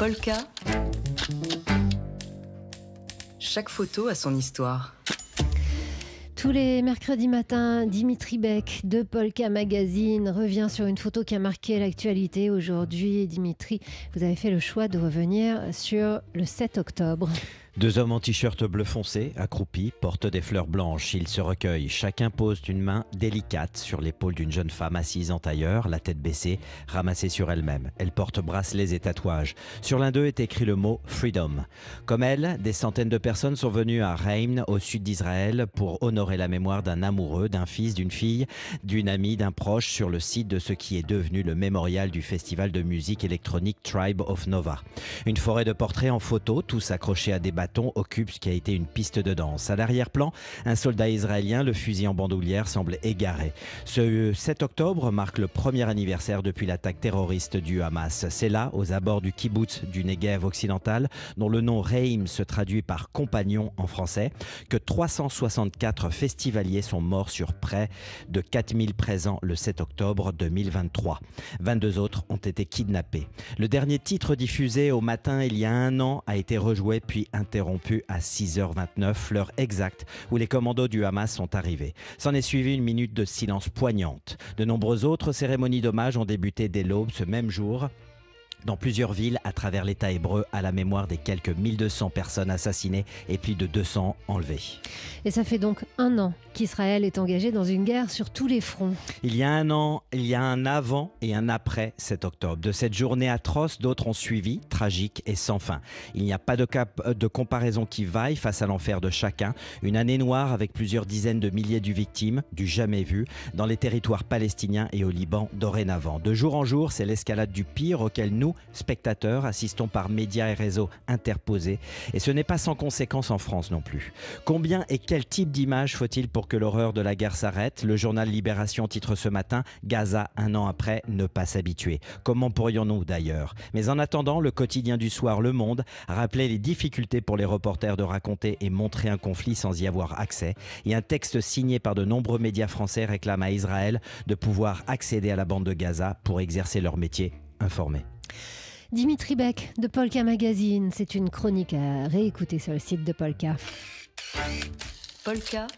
polka. Chaque photo a son histoire. Tous les mercredis matins, Dimitri Beck de Polka Magazine revient sur une photo qui a marqué l'actualité aujourd'hui. Dimitri, vous avez fait le choix de revenir sur le 7 octobre. Deux hommes en t-shirt bleu foncé, accroupis, portent des fleurs blanches. Ils se recueillent. Chacun pose une main délicate sur l'épaule d'une jeune femme assise en tailleur, la tête baissée, ramassée sur elle-même. Elle porte bracelets et tatouages. Sur l'un d'eux est écrit le mot Freedom. Comme elle, des centaines de personnes sont venues à Reim, au sud d'Israël, pour honorer la mémoire d'un amoureux, d'un fils, d'une fille, d'une amie, d'un proche sur le site de ce qui est devenu le mémorial du festival de musique électronique Tribe of Nova. Une forêt de portraits en photo, tous accrochés à des bâton occupe ce qui a été une piste de danse. À l'arrière-plan, un soldat israélien, le fusil en bandoulière, semble égaré. Ce 7 euh, octobre marque le premier anniversaire depuis l'attaque terroriste du Hamas. C'est là, aux abords du kibbutz du Negev occidental, dont le nom Reim se traduit par compagnon en français, que 364 festivaliers sont morts sur près de 4000 présents le 7 octobre 2023. 22 autres ont été kidnappés. Le dernier titre diffusé au matin il y a un an a été rejoué puis un interrompu à 6h29, l'heure exacte où les commandos du Hamas sont arrivés. S'en est suivie une minute de silence poignante. De nombreuses autres cérémonies d'hommage ont débuté dès l'aube ce même jour dans plusieurs villes à travers l'État hébreu à la mémoire des quelques 1200 personnes assassinées et plus de 200 enlevées. Et ça fait donc un an qu'Israël est engagé dans une guerre sur tous les fronts. Il y a un an, il y a un avant et un après cet octobre. De cette journée atroce, d'autres ont suivi, tragiques et sans fin. Il n'y a pas de, euh, de comparaison qui vaille face à l'enfer de chacun. Une année noire avec plusieurs dizaines de milliers de victimes, du jamais vu, dans les territoires palestiniens et au Liban dorénavant. De jour en jour, c'est l'escalade du pire auquel nous, spectateurs, assistons par médias et réseaux interposés. Et ce n'est pas sans conséquence en France non plus. Combien et quel type d'image faut-il pour que l'horreur de la guerre s'arrête Le journal Libération titre ce matin Gaza, un an après, ne pas s'habituer. Comment pourrions-nous d'ailleurs Mais en attendant, le quotidien du soir Le Monde rappelait les difficultés pour les reporters de raconter et montrer un conflit sans y avoir accès. Et un texte signé par de nombreux médias français réclame à Israël de pouvoir accéder à la bande de Gaza pour exercer leur métier informé. Dimitri Beck de Polka Magazine. C'est une chronique à réécouter sur le site de Polka. Polka.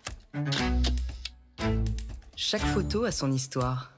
Chaque photo a son histoire.